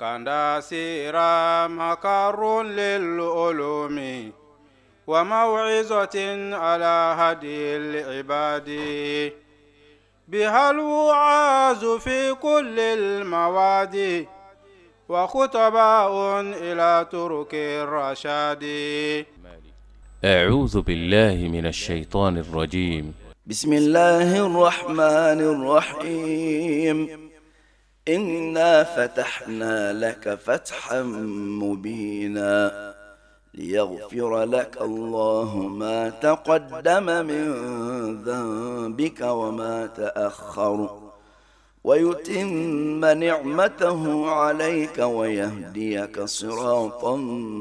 سيرا مقر للعلوم وموعظة على هدي العباد بها الوعاز في كل المواد وخطباء إلى ترك الرشاد أعوذ بالله من الشيطان الرجيم بسم الله الرحمن الرحيم إنا فتحنا لك فتحا مبينا ليغفر لك الله ما تقدم من ذنبك وما تأخر ويتم نعمته عليك ويهديك صراطا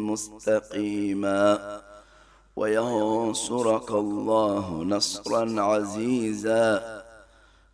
مستقيما وينصرك الله نصرا عزيزا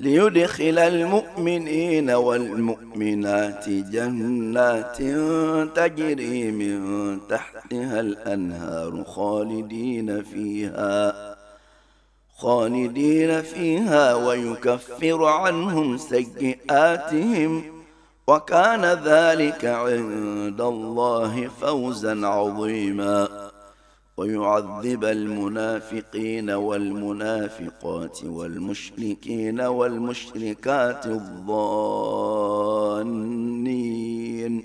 ليدخل المؤمنين والمؤمنات جنات تجري من تحتها الانهار خالدين فيها خالدين فيها ويكفر عنهم سيئاتهم وكان ذلك عند الله فوزا عظيما ويعذب المنافقين والمنافقات والمشركين والمشركات الظانين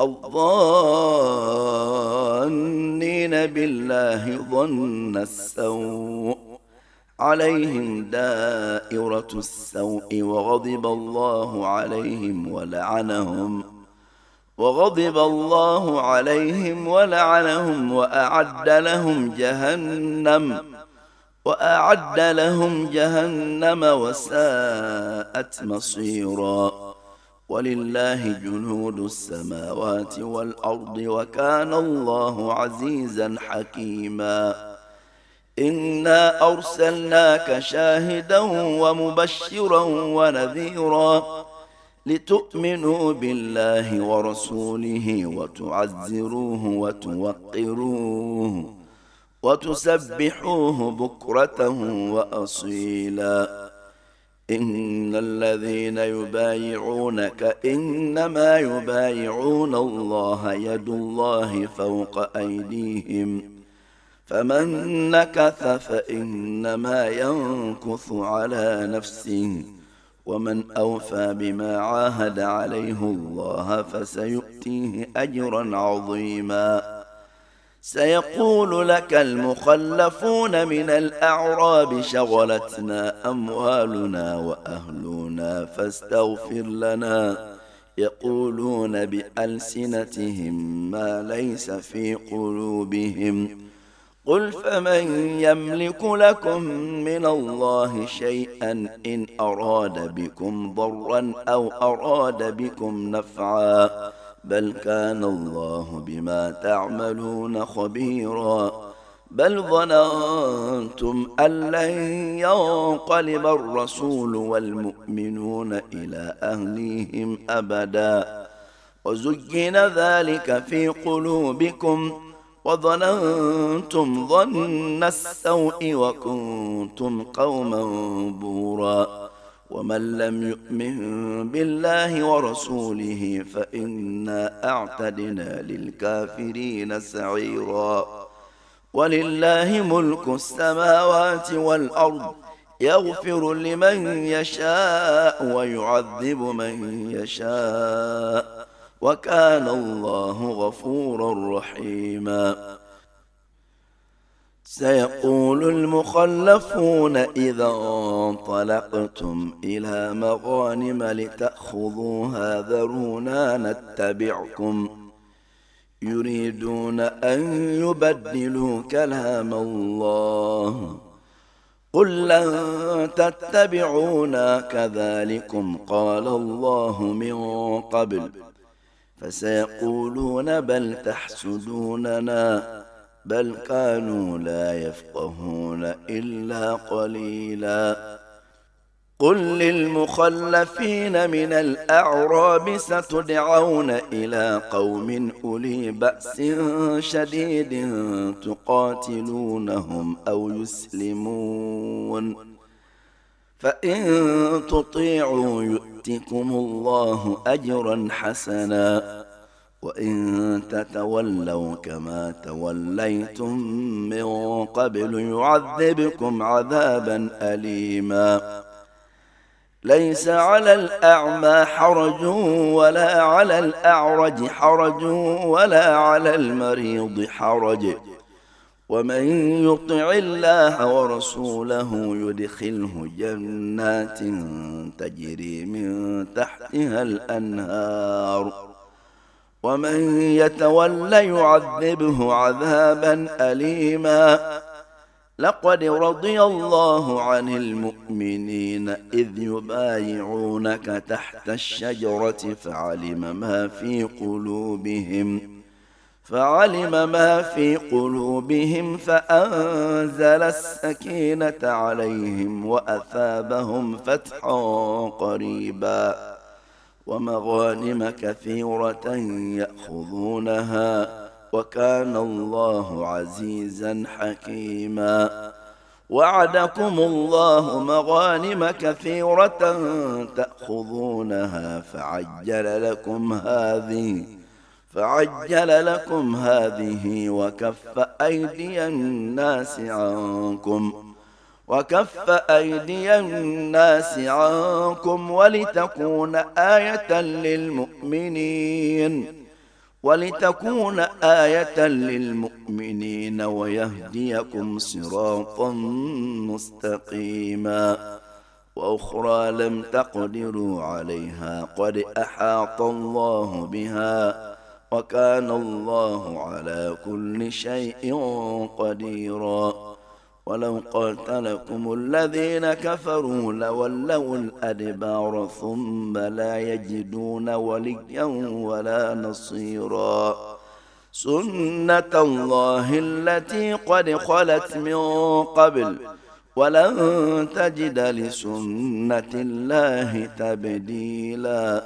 الظانين بالله ظن السوء عليهم دائرة السوء وغضب الله عليهم ولعنهم وغضب الله عليهم ولعنهم واعد لهم جهنم واعد لهم جهنم وساءت مصيرا ولله جنود السماوات والارض وكان الله عزيزا حكيما انا ارسلناك شاهدا ومبشرا ونذيرا لتؤمنوا بالله ورسوله وتعزروه وتوقروه وتسبحوه بكرة وأصيلا إن الذين يبايعونك إنما يبايعون الله يد الله فوق أيديهم فمن نكث فإنما ينكث على نفسه ومن اوفى بما عاهد عليه الله فسيؤتيه اجرا عظيما سيقول لك المخلفون من الاعراب شغلتنا اموالنا واهلنا فاستغفر لنا يقولون بالسنتهم ما ليس في قلوبهم قل فمن يملك لكم من الله شيئا إن أراد بكم ضرا أو أراد بكم نفعا بل كان الله بما تعملون خبيرا بل ظننتم أن لن ينقلب الرسول والمؤمنون إلى أهليهم أبدا وزين ذلك في قلوبكم وظننتم ظن السوء وكنتم قوما بورا ومن لم يؤمن بالله ورسوله فإنا أعتدنا للكافرين سعيرا ولله ملك السماوات والأرض يغفر لمن يشاء ويعذب من يشاء وكان الله غفورا رحيما سيقول المخلفون إذا انطلقتم إلى مغانم لتأخذوها ذرونا نتبعكم يريدون أن يبدلوا كلام الله قل لن تتبعونا كذلكم قال الله من قبل فسيقولون بل تحسدوننا بل كانوا لا يفقهون الا قليلا قل للمخلفين من الاعراب ستدعون الى قوم اولي باس شديد تقاتلونهم او يسلمون فإن تطيعوا يؤتكم الله أجرا حسنا وإن تتولوا كما توليتم من قبل يعذبكم عذابا أليما ليس على الأعمى حرج ولا على الأعرج حرج ولا على المريض حرج ومن يطع الله ورسوله يدخله جنات تجري من تحتها الانهار ومن يتولى يعذبه عذابا اليما لقد رضي الله عن المؤمنين اذ يبايعونك تحت الشجره فعلم ما في قلوبهم فعلم ما في قلوبهم فأنزل السكينة عليهم وأثابهم فتحا قريبا ومغانم كثيرة يأخذونها وكان الله عزيزا حكيما وعدكم الله مغانم كثيرة تأخذونها فعجل لكم هذه فعجل لكم هذه وكف أيدي الناس عنكم وكف أيدي الناس عنكم ولتكون آية للمؤمنين ولتكون آية للمؤمنين ويهديكم صراطا مستقيما وأخرى لم تقدروا عليها قد أحاط الله بها وكان الله على كل شيء قديرا ولو قاتلكم الذين كفروا لولوا الادبار ثم لا يجدون وليا ولا نصيرا سنه الله التي قد خلت من قبل ولن تجد لسنه الله تبديلا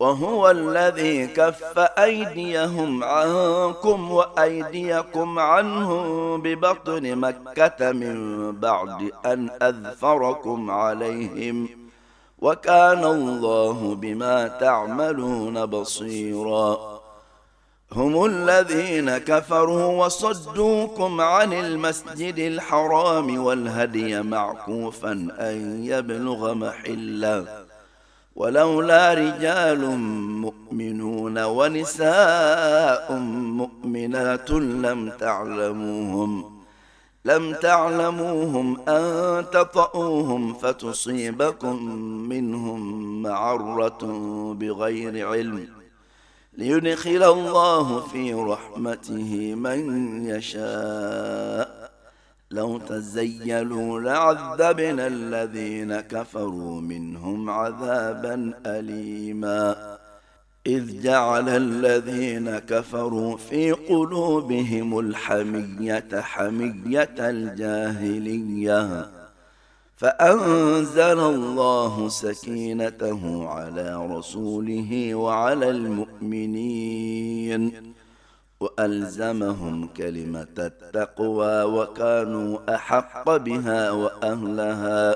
وهو الذي كف أيديهم عنكم وأيديكم عنهم ببطن مكة من بعد أن أذفركم عليهم وكان الله بما تعملون بصيرا هم الذين كفروا وصدوكم عن المسجد الحرام والهدي معكوفا أن يبلغ محلاً ولولا رجال مؤمنون ونساء مؤمنات لم تعلموهم لم تعلموهم أن تطؤوهم فتصيبكم منهم معرة بغير علم ليدخل الله في رحمته من يشاء لو تزيلوا لعذبنا الذين كفروا منهم عذابا اليما اذ جعل الذين كفروا في قلوبهم الحميه حميه الجاهليه فانزل الله سكينته على رسوله وعلى المؤمنين وألزمهم كلمة التقوى وكانوا أحق بها وأهلها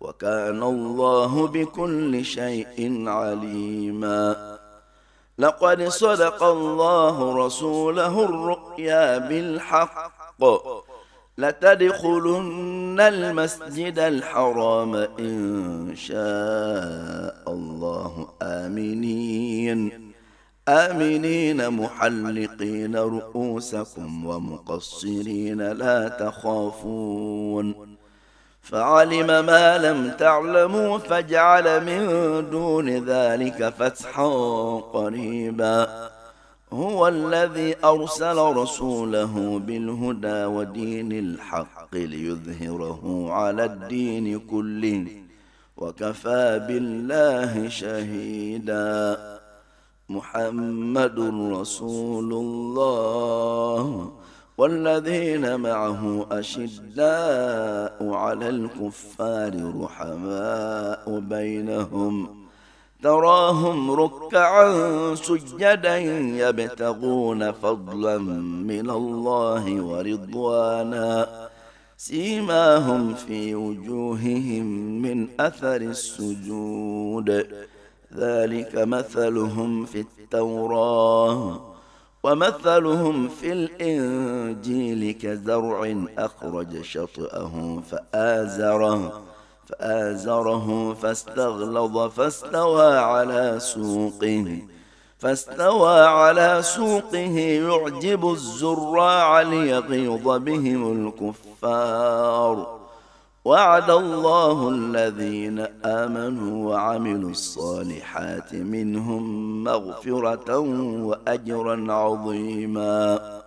وكان الله بكل شيء عليما لقد صدق الله رسوله الرؤيا بالحق لتدخلن المسجد الحرام إن شاء الله آمنين آمنين محلقين رؤوسكم ومقصرين لا تخافون فعلم ما لم تعلموا فاجعل من دون ذلك فتحا قريبا هو الذي أرسل رسوله بالهدى ودين الحق ليظهره على الدين كله وكفى بالله شهيداً محمد رسول الله والذين معه أشداء على الكفار رحماء بينهم تراهم ركعا سجدا يبتغون فضلا من الله ورضوانا سيماهم في وجوههم من أثر السجود ذلك مثلهم في التوراه ومثلهم في الانجيل كزرع اخرج شطاه فازره فازره فاستغلظ فاستوى على سوقه فاستوى على سوقه يعجب الزراع ليغيظ بهم الكفار وعد الله الذين امنوا وعملوا الصالحات منهم مغفره واجرا عظيما